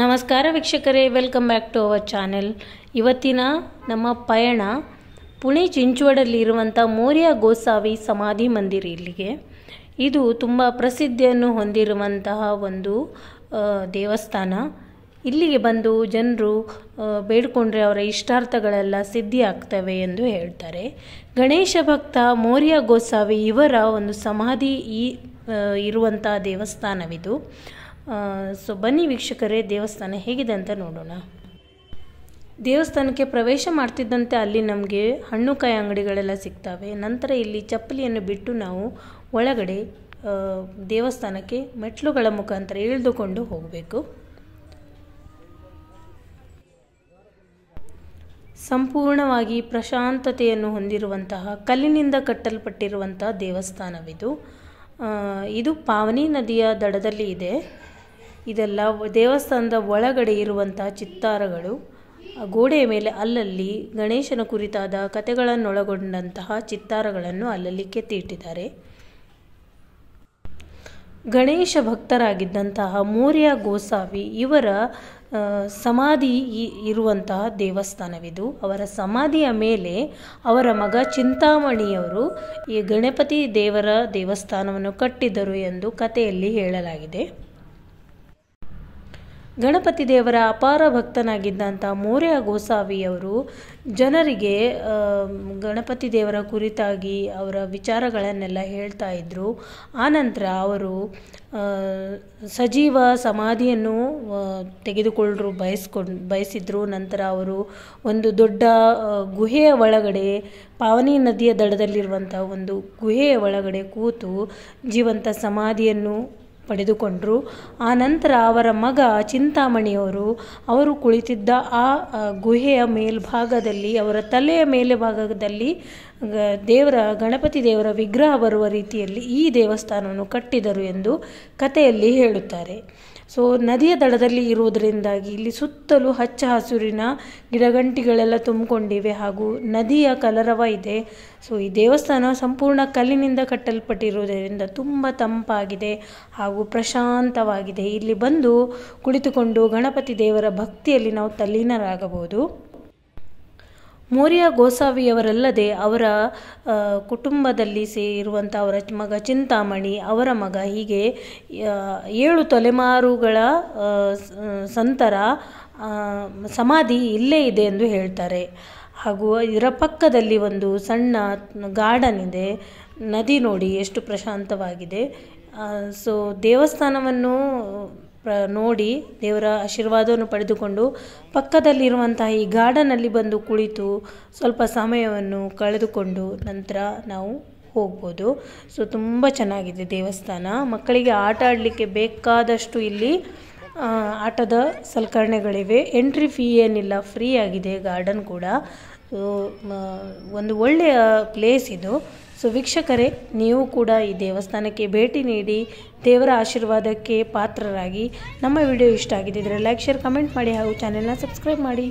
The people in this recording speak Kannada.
ನಮಸ್ಕಾರ ವೀಕ್ಷಕರೇ welcome back to our channel ಇವತ್ತಿನ ನಮ್ಮ ಪಯಣ ಪುಣೆ ಇರುವಂಥ ಮೌರ್ಯ ಗೋಸಾವಿ ಸಮಾಧಿ ಮಂದಿರ ಇಲ್ಲಿಗೆ ಇದು ತುಂಬ ಪ್ರಸಿದ್ಧಿಯನ್ನು ಹೊಂದಿರುವಂತಹ ಒಂದು ದೇವಸ್ಥಾನ ಇಲ್ಲಿಗೆ ಬಂದು ಜನರು ಬೇಡಿಕೊಂಡ್ರೆ ಅವರ ಇಷ್ಟಾರ್ಥಗಳೆಲ್ಲ ಸಿದ್ಧಿ ಆಗ್ತವೆ ಎಂದು ಹೇಳ್ತಾರೆ ಗಣೇಶ ಭಕ್ತ ಮೌರ್ಯ ಗೋಸಾವಿ ಇವರ ಒಂದು ಸಮಾಧಿ ಈ ಇರುವಂಥ ದೇವಸ್ಥಾನವಿದು ಸೊ ಬನ್ನಿ ವೀಕ್ಷಕರೇ ದೇವಸ್ಥಾನ ಹೇಗಿದೆ ಅಂತ ನೋಡೋಣ ದೇವಸ್ಥಾನಕ್ಕೆ ಪ್ರವೇಶ ಮಾಡ್ತಿದ್ದಂತೆ ಅಲ್ಲಿ ನಮಗೆ ಹಣ್ಣುಕಾಯಿ ಅಂಗಡಿಗಳೆಲ್ಲ ಸಿಗ್ತವೆ ನಂತರ ಇಲ್ಲಿ ಚಪ್ಪಲಿಯನ್ನು ಬಿಟ್ಟು ನಾವು ಒಳಗಡೆ ದೇವಸ್ಥಾನಕ್ಕೆ ಮೆಟ್ಲುಗಳ ಮುಖಾಂತರ ಇಳಿದುಕೊಂಡು ಹೋಗಬೇಕು ಸಂಪೂರ್ಣವಾಗಿ ಪ್ರಶಾಂತತೆಯನ್ನು ಹೊಂದಿರುವಂತಹ ಕಲ್ಲಿನಿಂದ ಕಟ್ಟಲ್ಪಟ್ಟಿರುವಂತಹ ದೇವಸ್ಥಾನವಿದು ಇದು ಪಾವನಿ ನದಿಯ ದಡದಲ್ಲಿ ಇದೆ ಇದೆಲ್ಲ ದೇವಸ್ಥಾನದ ಒಳಗಡೆ ಇರುವಂತಹ ಚಿತ್ತಾರಗಳು ಗೋಡೆಯ ಮೇಲೆ ಅಲ್ಲಲ್ಲಿ ಗಣೇಶನ ಕುರಿತಾದ ಕಥೆಗಳನ್ನೊಳಗೊಂಡಂತಹ ಚಿತ್ತಾರಗಳನ್ನು ಅಲ್ಲಲ್ಲಿ ಇಟ್ಟಿದ್ದಾರೆ ಗಣೇಶ ಭಕ್ತರಾಗಿದ್ದಂತಹ ಮೋರ್ಯ ಗೋಸಾವಿ ಇವರ ಸಮಾಧಿ ಇರುವಂತಹ ದೇವಸ್ಥಾನವಿದು ಅವರ ಸಮಾಧಿಯ ಮೇಲೆ ಅವರ ಮಗ ಚಿಂತಾಮಣಿಯವರು ಈ ಗಣಪತಿ ದೇವರ ದೇವಸ್ಥಾನವನ್ನು ಕಟ್ಟಿದರು ಎಂದು ಕಥೆಯಲ್ಲಿ ಹೇಳಲಾಗಿದೆ ಗಣಪತಿ ದೇವರ ಅಪಾರ ಭಕ್ತನಾಗಿದ್ದಂಥ ಮೋರೆಯ ಗೋಸಾವಿಯವರು ಜನರಿಗೆ ಗಣಪತಿ ದೇವರ ಕುರಿತಾಗಿ ಅವರ ವಿಚಾರಗಳನ್ನೆಲ್ಲ ಹೇಳ್ತಾ ಇದ್ದರು ಆನಂತರ ಅವರು ಸಜೀವ ಸಮಾಧಿಯನ್ನು ತೆಗೆದುಕೊಳ್ಳರು ಬಯಸ್ಕೊಂಡು ಬಯಸಿದ್ರು ನಂತರ ಅವರು ಒಂದು ದೊಡ್ಡ ಗುಹೆಯ ಒಳಗಡೆ ಪಾವನಿ ನದಿಯ ದಡದಲ್ಲಿರುವಂಥ ಒಂದು ಗುಹೆಯ ಒಳಗಡೆ ಕೂತು ಜೀವಂತ ಸಮಾಧಿಯನ್ನು ಪಡೆದುಕೊಂಡರು ಆನಂತರ ಅವರ ಮಗ ಚಿಂತಾಮಣಿಯವರು ಅವರು ಕುಳಿತಿದ್ದ ಆ ಗುಹೆಯ ಮೇಲ್ಭಾಗದಲ್ಲಿ ಅವರ ತಲೆಯ ಮೇಲೆ ಭಾಗದಲ್ಲಿ ದೇವರ ಗಣಪತಿ ದೇವರ ವಿಗ್ರಹ ಬರುವ ರೀತಿಯಲ್ಲಿ ಈ ದೇವಸ್ಥಾನವನ್ನು ಕಟ್ಟಿದರು ಎಂದು ಕಥೆಯಲ್ಲಿ ಹೇಳುತ್ತಾರೆ ಸೊ ನದಿಯ ದಡದಲ್ಲಿ ಇರುವುದರಿಂದಾಗಿ ಇಲ್ಲಿ ಸುತ್ತಲೂ ಹಚ್ಚ ಹಸುರಿನ ಗಿಡಗಂಟಿಗಳೆಲ್ಲ ತುಂಬಿಕೊಂಡಿವೆ ಹಾಗೂ ನದಿಯ ಕಲರವ ಇದೆ ಸೊ ಈ ದೇವಸ್ಥಾನ ಸಂಪೂರ್ಣ ಕಲ್ಲಿನಿಂದ ಕಟ್ಟಲ್ಪಟ್ಟಿರುವುದರಿಂದ ತುಂಬ ತಂಪಾಗಿದೆ ಹಾಗೂ ಪ್ರಶಾಂತವಾಗಿದೆ ಇಲ್ಲಿ ಬಂದು ಕುಳಿತುಕೊಂಡು ಗಣಪತಿ ದೇವರ ಭಕ್ತಿಯಲ್ಲಿ ನಾವು ತಲ್ಲೀನರಾಗಬಹುದು ಮೌರ್ಯ ಗೋಸಾವಿಯವರಲ್ಲದೆ ಅವರ ಕುಟುಂಬದಲ್ಲಿ ಸೇರುವಂಥ ಅವರ ಮಗ ಚಿಂತಾಮಣಿ ಅವರ ಮಗ ಹೀಗೆ ಏಳು ತಲೆಮಾರುಗಳ ಸಂತರ ಸಮಾಧಿ ಇಲ್ಲೇ ಇದೆ ಎಂದು ಹೇಳ್ತಾರೆ ಹಾಗೂ ಇದರ ಪಕ್ಕದಲ್ಲಿ ಒಂದು ಸಣ್ಣ ಗಾರ್ಡನ್ ಇದೆ ನದಿ ನೋಡಿ ಎಷ್ಟು ಪ್ರಶಾಂತವಾಗಿದೆ ಸೊ ದೇವಸ್ಥಾನವನ್ನು ಪ್ರ ನೋಡಿ ದೇವರ ಆಶೀರ್ವಾದವನ್ನು ಪಡೆದುಕೊಂಡು ಪಕ್ಕದಲ್ಲಿರುವಂತಹ ಈ ಗಾರ್ಡನಲ್ಲಿ ಬಂದು ಕುಳಿತು ಸ್ವಲ್ಪ ಸಮಯವನ್ನು ಕಳೆದುಕೊಂಡು ನಂತರ ನಾವು ಹೋಗ್ಬೋದು ಸೊ ತುಂಬ ಚೆನ್ನಾಗಿದೆ ದೇವಸ್ಥಾನ ಮಕ್ಕಳಿಗೆ ಆಟ ಆಡಲಿಕ್ಕೆ ಬೇಕಾದಷ್ಟು ಇಲ್ಲಿ ಆಟದ ಸಲಕರಣೆಗಳಿವೆ ಎಂಟ್ರಿ ಫೀ ಏನಿಲ್ಲ ಫ್ರೀ ಆಗಿದೆ ಗಾರ್ಡನ್ ಕೂಡ ಒಂದು ಒಳ್ಳೆಯ ಪ್ಲೇಸ್ ಇದು ಸೊ ವೀಕ್ಷಕರೇ ನೀವು ಕೂಡ ಈ ದೇವಸ್ಥಾನಕ್ಕೆ ಭೇಟಿ ನೀಡಿ ದೇವರ ಆಶೀರ್ವಾದಕ್ಕೆ ಪಾತ್ರರಾಗಿ ನಮ್ಮ ವಿಡಿಯೋ ಇಷ್ಟ ಆಗಿದ್ದರೆ ಲೈಕ್ ಶೇರ್ ಕಮೆಂಟ್ ಮಾಡಿ ಹಾಗೂ ಚಾನೆಲ್ನ ಸಬ್ಸ್ಕ್ರೈಬ್ ಮಾಡಿ